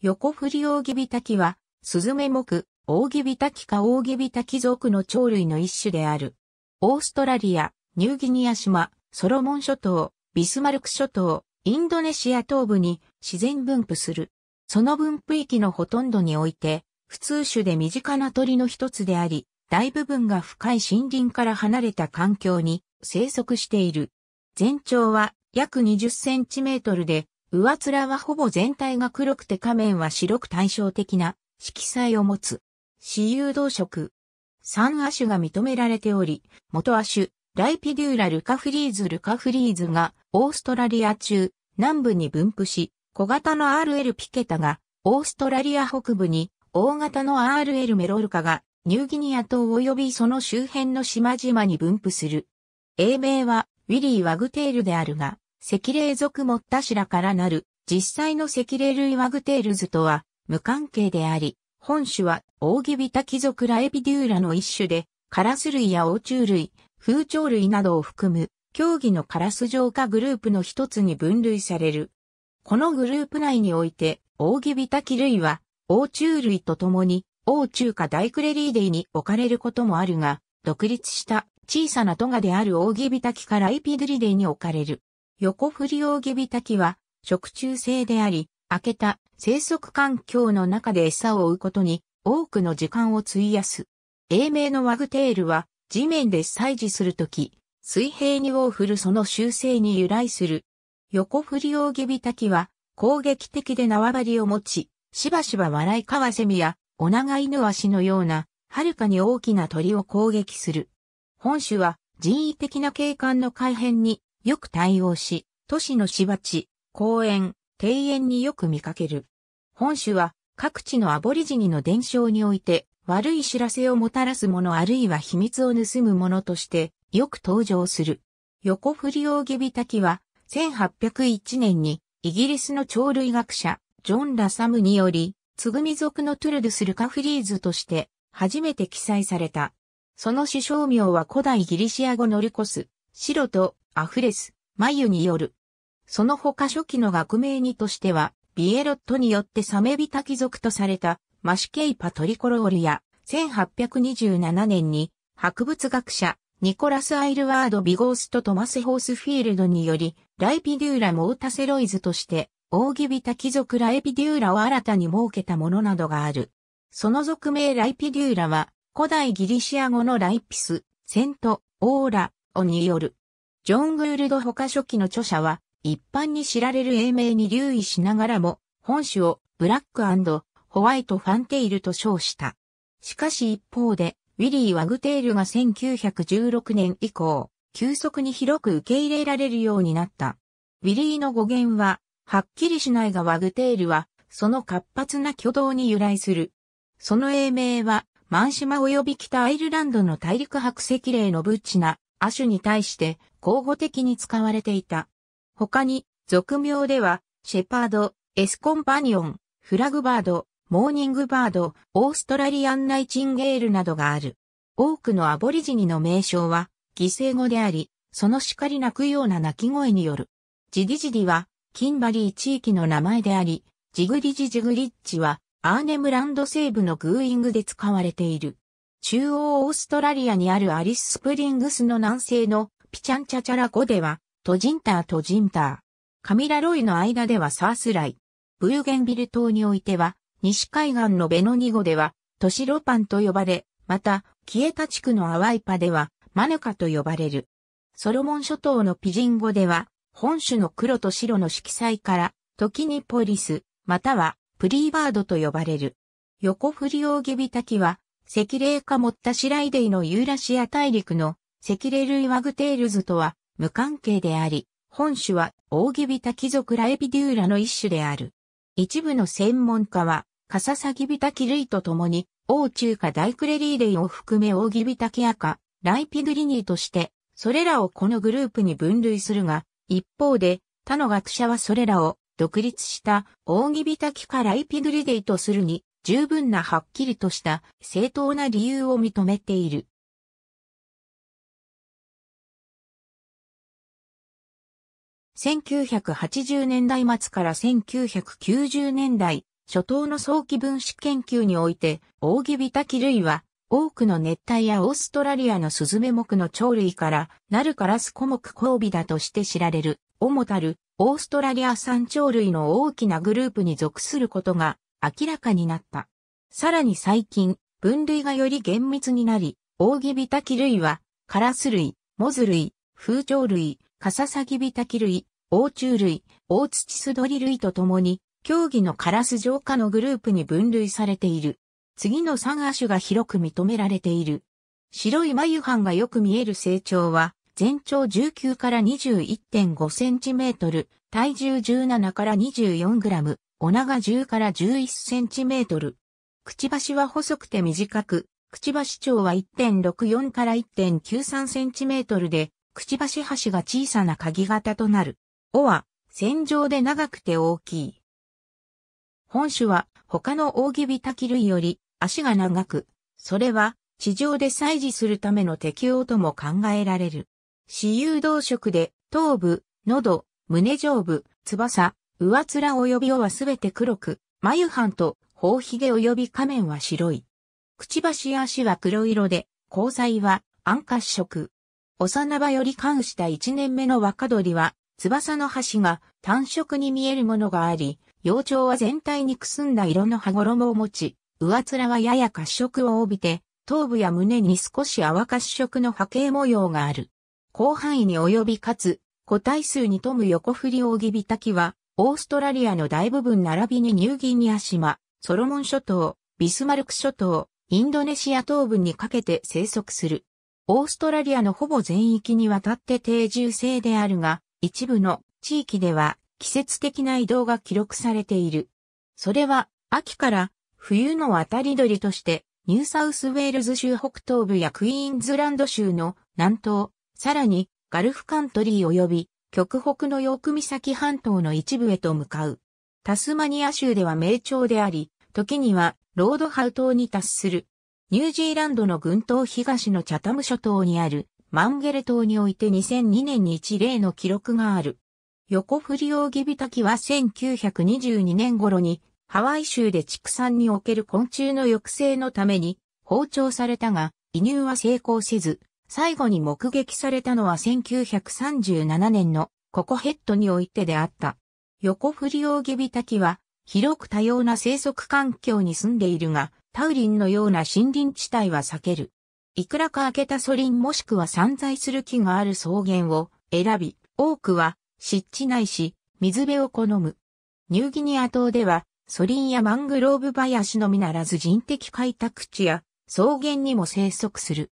横振り扇ビタキは、スズメ目、扇ビタキか扇ビタキ属の鳥類の一種である。オーストラリア、ニューギニア島、ソロモン諸島、ビスマルク諸島、インドネシア東部に自然分布する。その分布域のほとんどにおいて、普通種で身近な鳥の一つであり、大部分が深い森林から離れた環境に生息している。全長は約20センチメートルで上面はほぼ全体が黒くて仮面は白く対照的な色彩を持つ。私有動色。三亜種が認められており、元亜種、ライピデューラ・ルカフリーズ・ルカフリーズがオーストラリア中南部に分布し、小型の RL ピケタがオーストラリア北部に大型の RL メロルカがニューギニア島及びその周辺の島々に分布する。英名はウィリー・ワグテールであるが、赤霊属モッタシラからなる、実際の赤霊類ワグテールズとは無関係であり、本種はオーギビタキ属ラエビデューラの一種で、カラス類やオーチュー類、風鳥類などを含む、競技のカラス浄化グループの一つに分類される。このグループ内において、オーギビタキ類は、オーチュー類と共に、オーチューかダイクレリーデイに置かれることもあるが、独立した小さなトガであるオーギビタキからエピドリデイに置かれる。横振り扇び滝は、食虫性であり、開けた生息環境の中で餌を追うことに多くの時間を費やす。英名のワグテールは、地面で採取するとき、水平にを振るその習性に由来する。横振り扇び滝は、攻撃的で縄張りを持ち、しばしば笑いカワセミや、オナガイヌワシのような、はるかに大きな鳥を攻撃する。本種は人為的な景観の改変によく対応し、都市の芝地、公園、庭園によく見かける。本種は各地のアボリジニの伝承において悪い知らせをもたらすものあるいは秘密を盗むものとしてよく登場する。横振り大ゲビたきは1801年にイギリスの鳥類学者ジョン・ラサムによりつぐみ族のトゥルドゥスルカフリーズとして初めて記載された。その首相名は古代ギリシア語のりコス、白とアフレス、マユによる。その他初期の学名にとしては、ビエロットによってサメビタ貴族とされた、マシケイパトリコロールや、1827年に、博物学者、ニコラス・アイルワード・ビゴースとトマス・ホースフィールドにより、ライピデューラ・モータセロイズとして、オーギビタ貴族ライピデューラを新たに設けたものなどがある。その俗名ライピデューラは、古代ギリシア語のライピス、セント、オーラ、をによる。ジョン・グールド他初期の著者は、一般に知られる英名に留意しながらも、本種をブラックホワイト・ファンテイルと称した。しかし一方で、ウィリー・ワグテールが1916年以降、急速に広く受け入れられるようになった。ウィリーの語源は、はっきりしないがワグテールは、その活発な挙動に由来する。その英名は、マンシマ及び北アイルランドの大陸白石霊のブッチナ、亜種に対して交互的に使われていた。他に、俗名では、シェパード、エスコンパニオン、フラグバード、モーニングバード、オーストラリアンナイチンゲールなどがある。多くのアボリジニの名称は、犠牲語であり、その叱り泣くような鳴き声による。ジディジディは、キンバリー地域の名前であり、ジグリジジグリッチは、アーネムランド西部のグーイングで使われている。中央オーストラリアにあるアリススプリングスの南西のピチャンチャチャラ湖では、トジンタートジンター。カミラロイの間ではサースライ。ブーゲンビル島においては、西海岸のベノニゴでは、トシロパンと呼ばれ、また、キエタ地区のアワイパでは、マヌカと呼ばれる。ソロモン諸島のピジン語では、本種の黒と白の色彩から、時にポリス、または、プリーバードと呼ばれる。横振りオオゲビタキは、赤霊化持ったシライデイのユーラシア大陸の赤霊類ワグテールズとは無関係であり、本種は大ギビタ貴族ラエビデューラの一種である。一部の専門家は、カササギビタキ類と共に、王中華ダイクレリーデイを含め大ギビタキアカ、ライピグリニーとして、それらをこのグループに分類するが、一方で、他の学者はそれらを独立した大ギビタキかライピグリデイとするに十分なはっきりとした正当な理由を認めている。1980年代末から1990年代初頭の早期分子研究において、オオギビタキ類は多くの熱帯やオーストラリアのスズメ目の鳥類からナルカラスコ目交尾だとして知られる、主たるオーストラリア産鳥類の大きなグループに属することが明らかになった。さらに最近、分類がより厳密になり、大木ビタキ類は、カラス類、モズ類、風鳥類、カササギビタキ類、オ虫類、オオツチスドリ類とともに、競技のカラス浄化のグループに分類されている。次の3亜種が広く認められている。白い眉藩がよく見える成長は、全長19から21.5センチメートル、体重17から24グラム、お長10から11センチメートル。くちばしは細くて短く、くちばし長は1.64から1.93センチメートルで、くちばし端が小さな鍵型となる。尾は、線状で長くて大きい。本種は、他の大ギビタキ類より、足が長く、それは、地上で採持するための適応とも考えられる。私有動植で、頭部、喉、胸上部、翼、上面及び尾はすべて黒く、眉藩と、頬髭及び仮面は白い。くちばしや足は黒色で、光彩は暗褐色。幼葉より関した一年目の若鳥は、翼の端が単色に見えるものがあり、幼鳥は全体にくすんだ色の羽衣を持ち、上面はやや褐色を帯びて、頭部や胸に少し淡褐色の波形模様がある。広範囲に及びかつ、個体数に富む横振り扇びたきは、オーストラリアの大部分並びにニューギニア島、ソロモン諸島、ビスマルク諸島、インドネシア東部にかけて生息する。オーストラリアのほぼ全域にわたって定住制であるが、一部の地域では季節的な移動が記録されている。それは秋から冬の渡り鳥としてニューサウスウェールズ州北東部やクイーンズランド州の南東、さらにガルフカントリー及び極北のヨーク岬半島の一部へと向かう。タスマニア州では名鳥であり、時にはロードハウ島に達する。ニュージーランドの群島東のチャタム諸島にあるマンゲレ島において2002年に一例の記録がある。横振り扇タ滝は1922年頃にハワイ州で畜産における昆虫の抑制のために包丁されたが移入は成功せず最後に目撃されたのは1937年のココヘッドにおいてであった。横振り大下ゲビタキは広く多様な生息環境に住んでいるが、タウリンのような森林地帯は避ける。いくらか開けたソリンもしくは散在する木がある草原を選び、多くは湿地ないし、水辺を好む。ニューギニア島では、ソリンやマングローブ林のみならず人的開拓地や草原にも生息する。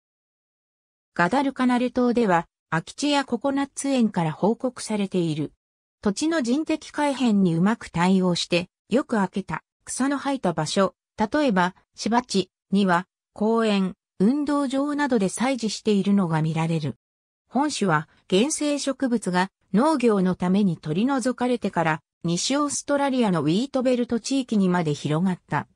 ガダルカナル島では、空き地やココナッツ園から報告されている。土地の人的改変にうまく対応して、よく開けた草の生えた場所、例えば芝地には公園、運動場などで採事しているのが見られる。本種は原生植物が農業のために取り除かれてから西オーストラリアのウィートベルト地域にまで広がった。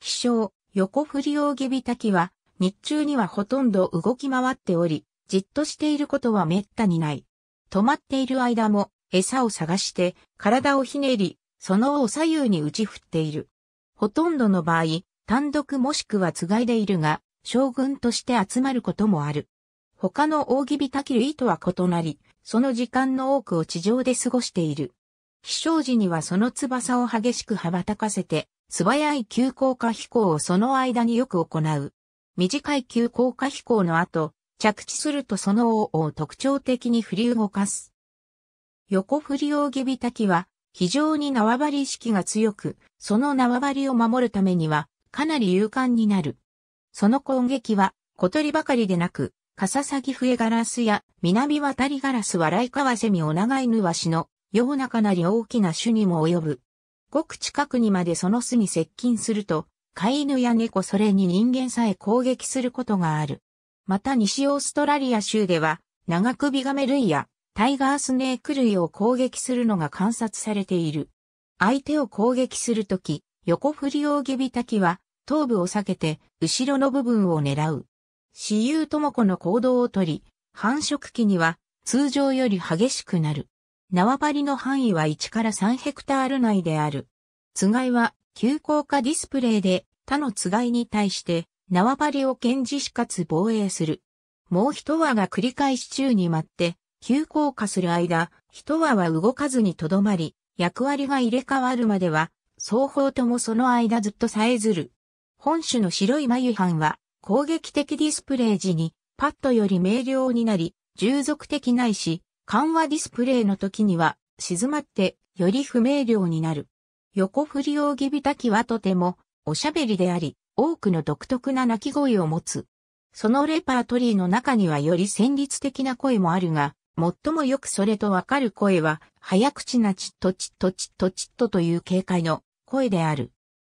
飛翔、横振り大ギビ滝は日中にはほとんど動き回っており、じっとしていることは滅多にない。止まっている間も餌を探して体をひねり、その尾を左右に打ち振っている。ほとんどの場合、単独もしくはつがいでいるが、将軍として集まることもある。他の大喜びたき類とは異なり、その時間の多くを地上で過ごしている。飛翔時にはその翼を激しく羽ばたかせて、素早い急降下飛行をその間によく行う。短い急降下飛行の後、着地するとその尾を特徴的に振り動かす。横振り扇び滝は非常に縄張り意識が強く、その縄張りを守るためにはかなり勇敢になる。その攻撃は小鳥ばかりでなく、カササギ笛ガラスや南渡りガラス笑いカワセミお長いイヌワシのようなかなり大きな種にも及ぶ。ごく近くにまでその巣に接近すると、飼い犬や猫それに人間さえ攻撃することがある。また西オーストラリア州では、長首ガメ類やタイガースネーク類を攻撃するのが観察されている。相手を攻撃するとき、横振り扇火炊きは、頭部を避けて、後ろの部分を狙う。私有も子の行動をとり、繁殖期には、通常より激しくなる。縄張りの範囲は1から3ヘクタール内である。つがいは、急降下ディスプレイで他のつがいに対して縄張りを堅持しかつ防衛する。もう一羽が繰り返し宙に舞って、急降下する間、一羽は動かずにとどまり、役割が入れ替わるまでは、双方ともその間ずっとさえずる。本種の白い眉藩は、攻撃的ディスプレイ時に、パッドより明瞭になり、従属的ないし、緩和ディスプレイの時には、静まって、より不明瞭になる。横振り扇びたきはとても、おしゃべりであり、多くの独特な鳴き声を持つ。そのレパートリーの中にはより戦慄的な声もあるが、最もよくそれとわかる声は、早口なチッとチッとチッとチッとという警戒の声である。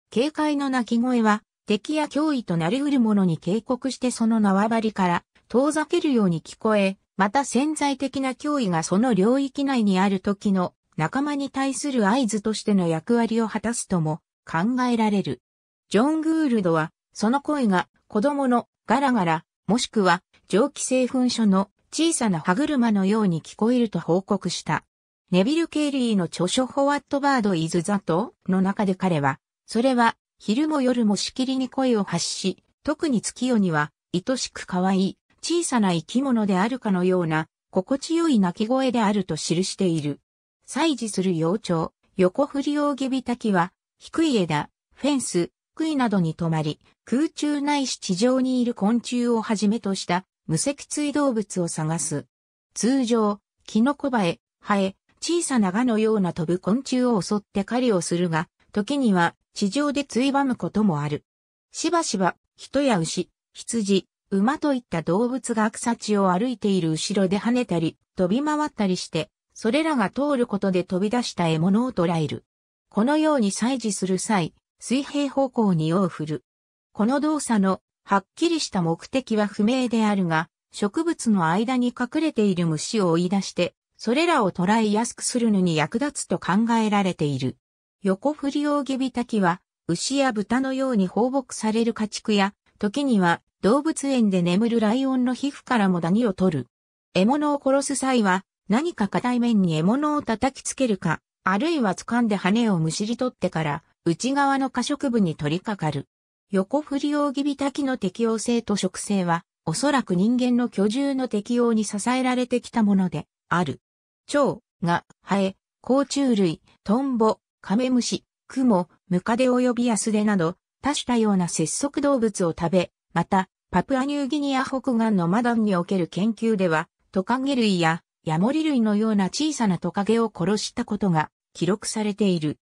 警戒の鳴き声は、敵や脅威となり得るものに警告してその縄張りから遠ざけるように聞こえ、また潜在的な脅威がその領域内にある時の仲間に対する合図としての役割を果たすとも考えられる。ジョン・グールドは、その声が子供のガラガラ、もしくは蒸気製粉所の小さな歯車のように聞こえると報告した。ネビル・ケイリーの著書ホワット・バード・イズ・ザ・トの中で彼は、それは昼も夜もしきりに声を発し、特に月夜には愛しく可愛い小さな生き物であるかのような心地よい鳴き声であると記している。祭事する幼鳥、横振り大ゲビ滝は、低い枝、フェンス、杭などに止まり、空中ないし地上にいる昆虫をはじめとした無脊椎動物を探す。通常、キノコバエ、ハエ、小さなガのような飛ぶ昆虫を襲って狩りをするが、時には地上でついばむこともある。しばしば、人や牛、羊、馬といった動物が草地を歩いている後ろで跳ねたり、飛び回ったりして、それらが通ることで飛び出した獲物を捕らえる。このように採示する際、水平方向に尾を振る。この動作のはっきりした目的は不明であるが、植物の間に隠れている虫を追い出して、それらを捕らえやすくするのに役立つと考えられている。横振り扇火滝は、牛や豚のように放牧される家畜や、時には動物園で眠るライオンの皮膚からもダニを取る。獲物を殺す際は、何か硬い面に獲物を叩きつけるか、あるいは掴んで羽をむしり取ってから内側の可食部に取り掛かる。横振り扇びたきの適応性と食性は、おそらく人間の居住の適応に支えられてきたもので、ある。蝶が、ハエ、甲虫類、トンボ、カメムシ、クモ、ムカデ及びアスデなど、多種多様な節足動物を食べ、また、パプアニューギニア北岸のマダンにおける研究では、トカゲ類やヤモリ類のような小さなトカゲを殺したことが記録されている。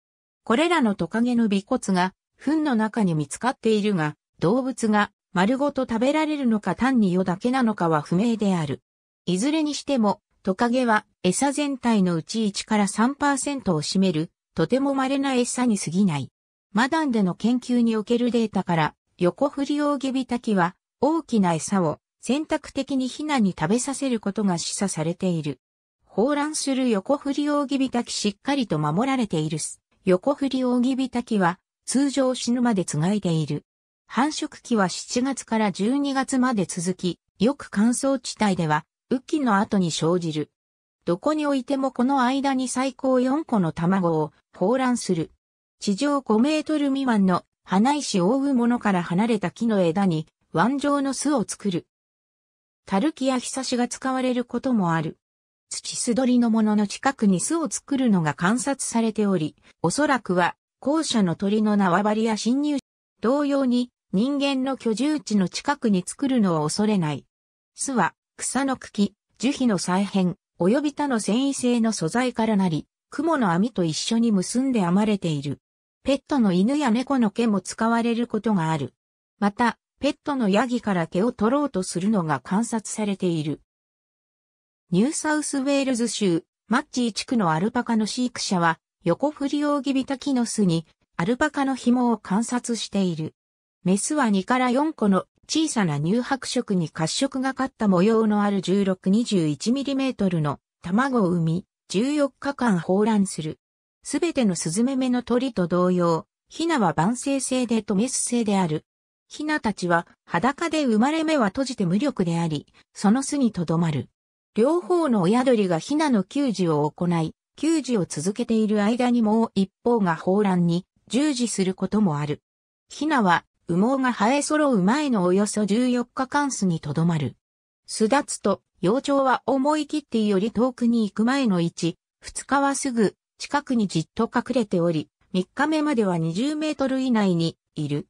これらのトカゲの尾骨が糞の中に見つかっているが、動物が丸ごと食べられるのか単に世だけなのかは不明である。いずれにしても、トカゲは餌全体のうち1から3%を占める、とても稀な餌に過ぎない。マダンでの研究におけるデータから、横振り大ギビタキは大きな餌を選択的にヒナに食べさせることが示唆されている。放卵する横振り扇びたきしっかりと守られているす。横振り扇びたきは通常死ぬまでつがいでいる。繁殖期は7月から12月まで続き、よく乾燥地帯では雨季の後に生じる。どこに置いてもこの間に最高4個の卵を放卵する。地上5メートル未満の花石覆うものから離れた木の枝に腕状の巣を作る。たるきやひさしが使われることもある。土すどりのものの近くに巣を作るのが観察されており、おそらくは、校舎の鳥の縄張りや侵入、同様に人間の居住地の近くに作るのを恐れない。巣は、草の茎、樹皮の再編、及び他の繊維性の素材からなり、雲の網と一緒に結んで編まれている。ペットの犬や猫の毛も使われることがある。また、ペットのヤギから毛を取ろうとするのが観察されている。ニューサウスウェールズ州、マッチー地区のアルパカの飼育者は、横振り扇びた木の巣に、アルパカの紐を観察している。メスは2から4個の小さな乳白色に褐色がかった模様のある 16-21mm の卵を産み、14日間放卵する。すべてのスズメメの鳥と同様、ヒナは晩成性でとメス性である。ヒナたちは裸で生まれ目は閉じて無力であり、その巣にとどまる。両方の親鳥がヒナの給餌を行い、給餌を続けている間にもう一方が放卵に従事することもある。ヒナは羽毛が生え揃う前のおよそ14日間巣にとどまる。巣立つと、幼鳥は思い切ってより遠くに行く前の位置、2日はすぐ近くにじっと隠れており、3日目までは20メートル以内にいる。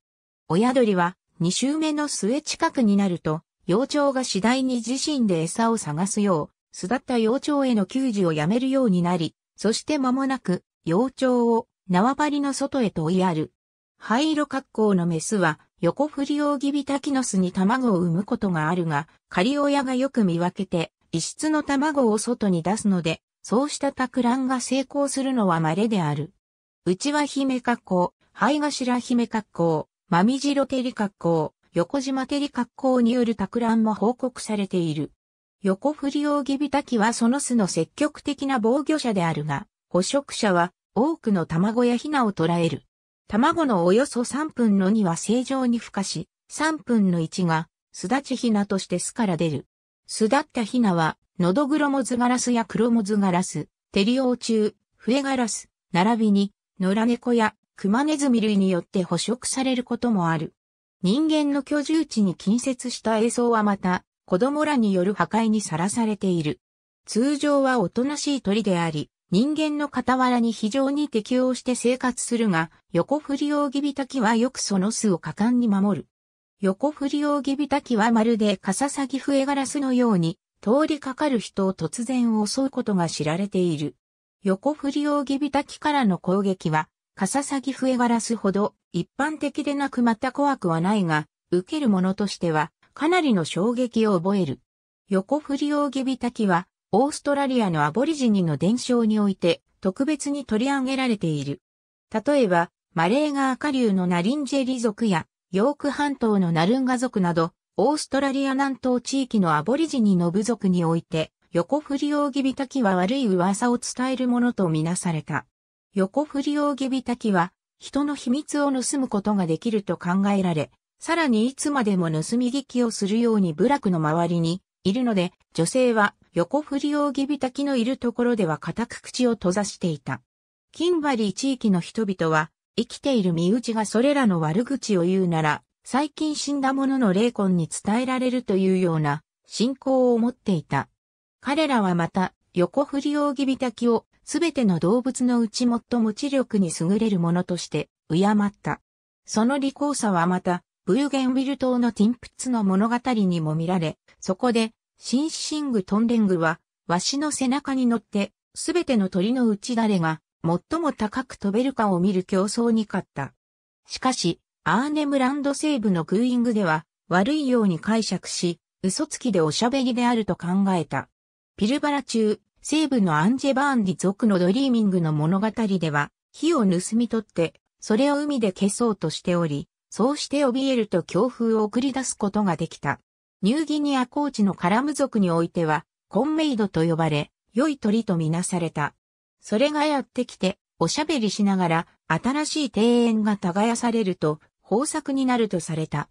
親鳥は2周目の末近くになると、幼鳥が次第に自身で餌を探すよう、巣立った幼鳥への給仕をやめるようになり、そして間もなく、幼鳥を縄張りの外へと追いやる。灰色格好のメスは、横振り大ギビタキ巣に卵を産むことがあるが、仮親がよく見分けて、異質の卵を外に出すので、そうした托卵が成功するのは稀である。うちは姫格好、灰頭姫格好、マミジロテリ格好、横島テリ格好による托卵も報告されている。横振り扇びタキはその巣の積極的な防御者であるが、捕食者は多くの卵やヒナを捕らえる。卵のおよそ3分の2は正常に孵化し、3分の1が巣立ちヒナとして巣から出る。巣立ったヒナは、ノドグロモズガラスやクロモズガラス、テリオウチュウ、フエガラス、並びに、野良猫やクマネズミ類によって捕食されることもある。人間の居住地に近接した映像はまた、子供らによる破壊にさらされている。通常はおとなしい鳥であり、人間の傍らに非常に適応して生活するが、横振り扇びたきはよくその巣を果敢に守る。横振り扇びたきはまるでカササギ笛ガラスのように、通りかかる人を突然襲うことが知られている。横振り扇びたきからの攻撃は、カササギ笛ガラスほど一般的でなくまた怖くはないが、受けるものとしてはかなりの衝撃を覚える。横振り扇火炊は、オーストラリアのアボリジニの伝承において特別に取り上げられている。例えば、マレーガー下流のナリンジェリ族や、ヨーク半島のナルンガ族など、オーストラリア南東地域のアボリジニの部族において、横振り扇火炊は悪い噂を伝えるものとみなされた。横振り扇火滝は、人の秘密を盗むことができると考えられ、さらにいつまでも盗み聞きをするように部落の周りにいるので、女性は横振り扇火滝のいるところでは固く口を閉ざしていた。キンバリー地域の人々は、生きている身内がそれらの悪口を言うなら、最近死んだ者の霊魂に伝えられるというような信仰を持っていた。彼らはまた、横振り扇火滝をすべての動物のうち最も知力に優れるものとして敬った。その利口さはまた、ブーゲンウィル島のティンプッツの物語にも見られ、そこで、シンシングトンレングは、わしの背中に乗って、すべての鳥のうち誰が、最も高く飛べるかを見る競争に勝った。しかし、アーネムランド西部のクーイングでは、悪いように解釈し、嘘つきでおしゃべりであると考えた。ピルバラ中、西部のアンジェバーンディ族のドリーミングの物語では、火を盗み取って、それを海で消そうとしており、そうして怯えると強風を送り出すことができた。ニューギニア高地のカラム族においては、コンメイドと呼ばれ、良い鳥とみなされた。それがやってきて、おしゃべりしながら、新しい庭園が耕されると、豊作になるとされた。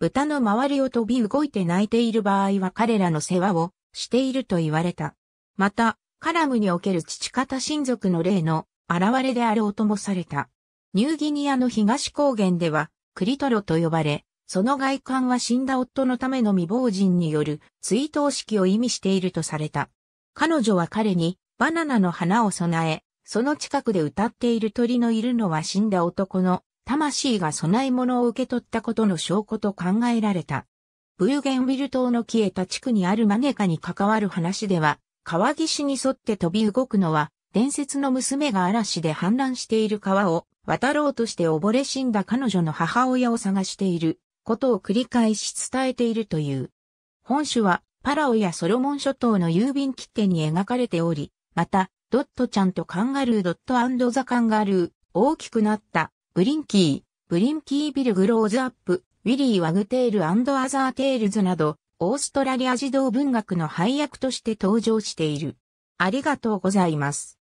豚の周りを飛び動いて泣いている場合は彼らの世話をしていると言われた。また、カラムにおける父方親族の例の現れであろうともされた。ニューギニアの東高原では、クリトロと呼ばれ、その外観は死んだ夫のための未亡人による追悼式を意味しているとされた。彼女は彼にバナナの花を供え、その近くで歌っている鳥のいるのは死んだ男の魂が供え物を受け取ったことの証拠と考えられた。ブーゲンウィル島の消えた地区にあるマネカに関わる話では、川岸に沿って飛び動くのは、伝説の娘が嵐で氾濫している川を渡ろうとして溺れ死んだ彼女の母親を探していることを繰り返し伝えているという。本種はパラオやソロモン諸島の郵便切手に描かれており、また、ドットちゃんとカンガルードットザカンガルー、大きくなった、ブリンキー、ブリンキービルグローズアップ、ウィリー・ワグテールアザーテールズなど、オーストラリア児童文学の配役として登場している。ありがとうございます。